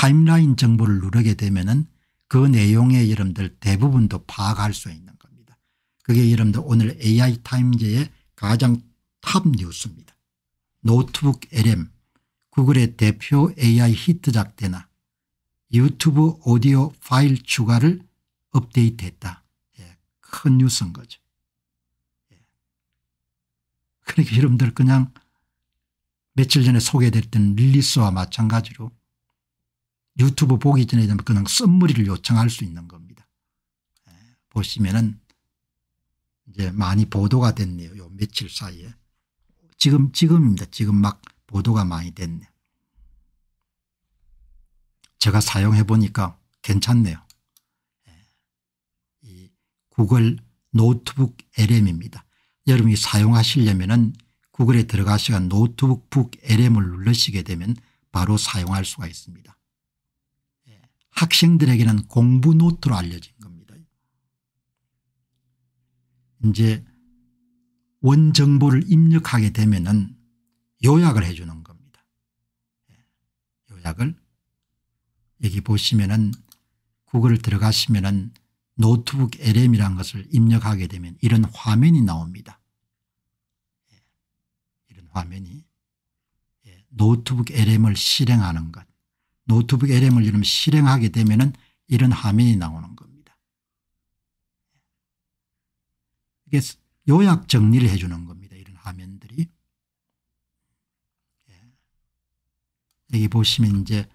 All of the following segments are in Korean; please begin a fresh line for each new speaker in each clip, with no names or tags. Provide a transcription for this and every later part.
타임라인 정보를 누르게 되면은 그 내용의 여러분들 대부분도 파악할 수 있는 겁니다. 그게 여러분들 오늘 AI 타임즈의 가장 탑 뉴스입니다. 노트북 LM 구글의 대표 AI 히트작 대나 유튜브 오디오 파일 추가를 업데이트했다. 예, 큰 뉴스인 거죠. 예. 그러니까 여러분들 그냥 며칠 전에 소개됐던 릴리스와 마찬가지로 유튜브 보기 전에 그냥 썸머리를 요청할 수 있는 겁니다. 예, 보시면은 이제 많이 보도가 됐네요. 요 며칠 사이에. 지금, 지금입니다. 지금 막 보도가 많이 됐네. 제가 사용해 보니까 괜찮네요. 예, 이 구글 노트북 LM입니다. 여러분이 사용하시려면은 구글에 들어가시간 노트북 LM을 눌러시게 되면 바로 사용할 수가 있습니다. 학생들에게는 공부 노트로 알려진 겁니다. 이제 원 정보를 입력하게 되면은 요약을 해 주는 겁니다. 예, 요약을 여기 보시면은 구글 들어가시면은 노트북 LM이라는 것을 입력하게 되면 이런 화면이 나옵니다. 예, 이런 화면이 예, 노트북 LM을 실행하는 것 노트북 LM을 이 실행하게 되면 이런 화면이 나오는 겁니다. 이게 요약 정리를 해 주는 겁니다. 이런 화면들이. 예. 여기 보시면 이제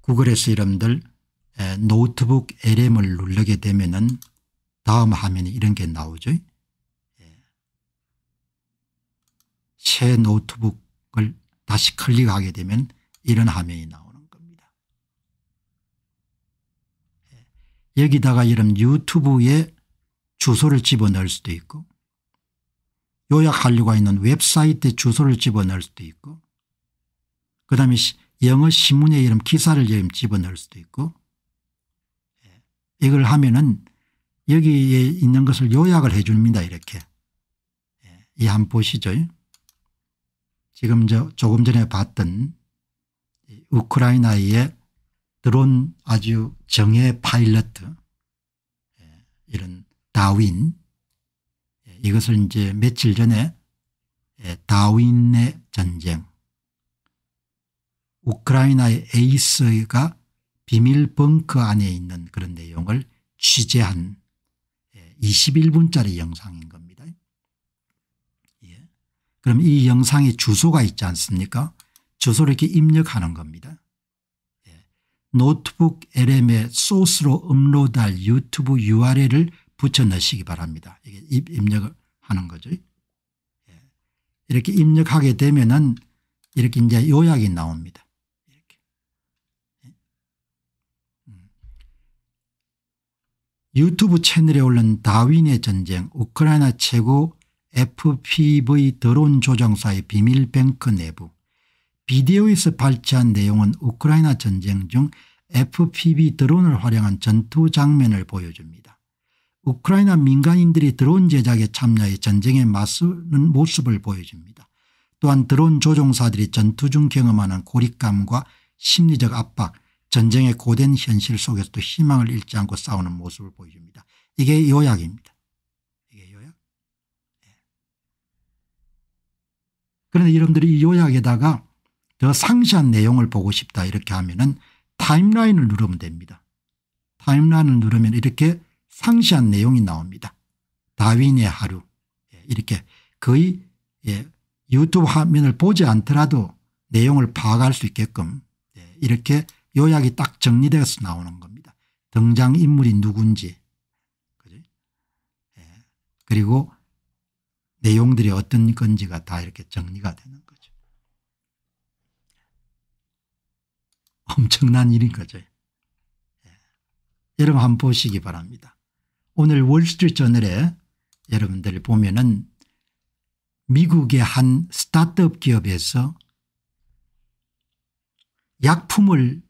구글에서 이름들 예, 노트북 LM을 누르게 되면은 다음 화면에 이런 게 나오죠. 예. 새 노트북을 다시 클릭하게 되면 이런 화면이 나옵니다. 여기다가 이런 유튜브에 주소를 집어넣을 수도 있고 요약하려고 있는 웹사이트에 주소를 집어넣을 수도 있고 그다음에 영어 신문에 이런 기사를 집어넣을 수도 있고 예. 이걸 하면은 여기에 있는 것을 요약을 해 줍니다 이렇게 예. 이한 보시죠 지금 저 조금 전에 봤던 우크라이나의 드론 아주 정예 파일럿 예, 이런 다윈 예, 이것을 이제 며칠 전에 예, 다윈의 전쟁 우크라이나의 에이스가 비밀 벙커 안에 있는 그런 내용을 취재한 21분짜리 영상인 겁니다. 그럼 이 영상에 주소가 있지 않습니까 주소를 이렇게 입력하는 겁니다. 노트북 LM의 소스로 업로드할 유튜브 URL을 붙여넣으시기 바랍니다. 이게 입력을 하는 거죠. 예. 이렇게 입력하게 되면은 이렇게 이제 요약이 나옵니다. 이렇게. 예. 음. 유튜브 채널에 올린 다윈의 전쟁 우크라이나 최고 FPV 드론 조종사의 비밀 뱅크 내부 비디오에서 발췌한 내용은 우크라이나 전쟁 중 fpv 드론을 활용한 전투 장면을 보여줍니다. 우크라이나 민간인들이 드론 제작에 참여해 전쟁에 맞서는 모습을 보여줍니다. 또한 드론 조종사들이 전투 중 경험하는 고립감과 심리적 압박 전쟁의 고된 현실 속에서도 희망을 잃지 않고 싸우는 모습을 보여줍니다. 이게 요약입니다. 이게 요약. 네. 그런데 여러분들이 이 요약에다가 더 상세한 내용을 보고 싶다 이렇게 하면은 타임라인을 누르면 됩니다. 타임라인을 누르면 이렇게 상세한 내용이 나옵니다. 다윈의 하루 예, 이렇게 거의 예, 유튜브 화면을 보지 않더라도 내용을 파악할 수 있게끔 예, 이렇게 요약이 딱 정리되어서 나오는 겁니다. 등장인물이 누군지 그리고 내용들이 어떤 건지가 다 이렇게 정리가 되는 엄청난 일인 거죠. 예. 여러분 한번 보시기 바랍니다. 오늘 월스트리트저널에 여러분들 보면은 미국의 한 스타트업 기업에서 약품을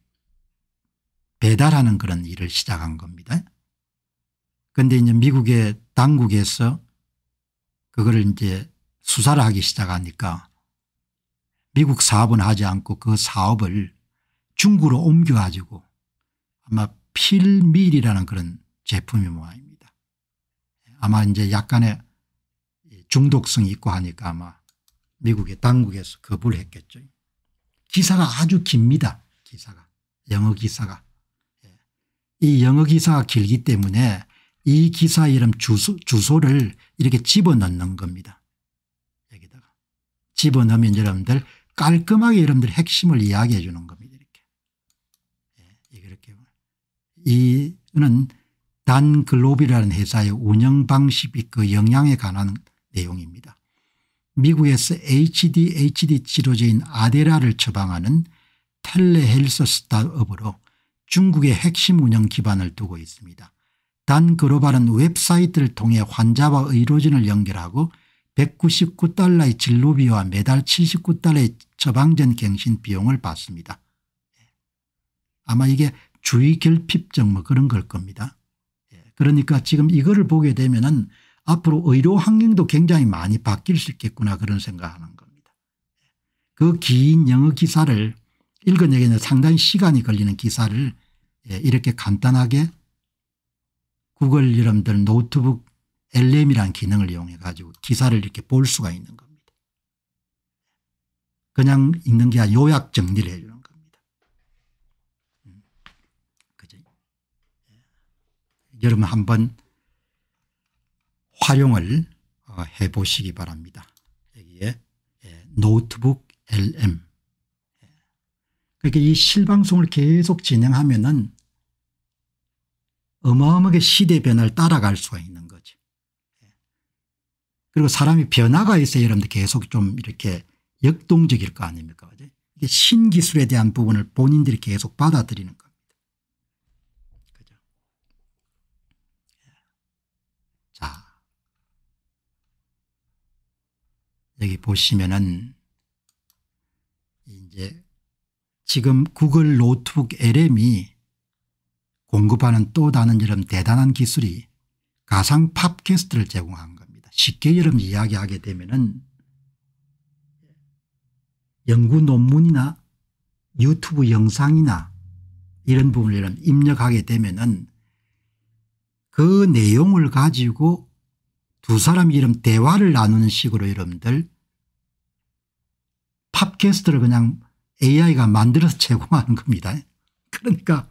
배달하는 그런 일을 시작한 겁니다. 그런데 이제 미국의 당국에서 그거를 이제 수사를 하기 시작하니까 미국 사업은 하지 않고 그 사업을 중구로 옮겨가지고 아마 필밀이라는 그런 제품이 모아입니다 아마 이제 약간의 중독성이 있고 하니까 아마 미국의 당국에서 거부를 했겠죠. 기사가 아주 깁니다. 기사가 영어 기사가 예. 이 영어 기사가 길기 때문에 이 기사 이름 주소, 주소를 이렇게 집어넣는 겁니다. 여기다가 집어넣으면 여러분들 깔끔하게 여러분들 핵심을 이야기해 주는 겁니다. 이는 단글로비라는 회사의 운영 방식이 그 영향에 관한 내용입니다. 미국에서 HDHD 치료제인 아데라를 처방하는 텔레헬스 스타트업으로 중국의 핵심 운영 기반을 두고 있습니다. 단 그로발은 웹사이트를 통해 환자와 의료진을 연결하고 199달러의 진료비와 매달 79달러의 처방전 갱신 비용을 받습니다. 예. 아마 이게 주의 결핍증 뭐 그런 걸 겁니다. 예, 그러니까 지금 이거를 보게 되면은 앞으로 의료 환경도 굉장히 많이 바뀔 수 있겠구나 그런 생각하는 겁니다. 예, 그긴 영어 기사를 읽어내기는 상당히 시간이 걸리는 기사를 예, 이렇게 간단하게 구글 여러분들 노트북 LM이라는 기능을 이용해 가지고 기사를 이렇게 볼 수가 있는 겁니다. 그냥 읽는 게 아니라 요약 정리를 해요. 여러분 한번 활용을 어, 해 보시기 바랍니다. 여기에 예, 노트북 LM 예. 그러니까 이 실방송을 계속 진행하면 은 어마어마하게 시대 변화를 따라갈 수가 있는 거죠. 예. 그리고 사람이 변화가 있어야 여러분들 계속 좀 이렇게 역동적일 거 아닙니까? 신기술에 대한 부분을 본인들이 계속 받아들이는 거. 여기 보시면은 이제 지금 구글 노트북 LM이 공급하는 또 다른 이런 대단한 기술이 가상 팝캐스트를 제공한 겁니다. 쉽게 여러분 이야기하게 되면은 연구 논문이나 유튜브 영상이나 이런 부분을 입력하게 되면은 그 내용을 가지고 두 사람이 름 대화를 나누는 식으로 여러분들 팝캐스트를 그냥 AI가 만들어서 제공하는 겁니다. 그러니까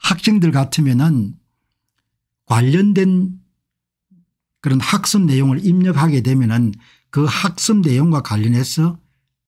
학생들 같으면은 관련된 그런 학습 내용을 입력하게 되면은 그 학습 내용과 관련해서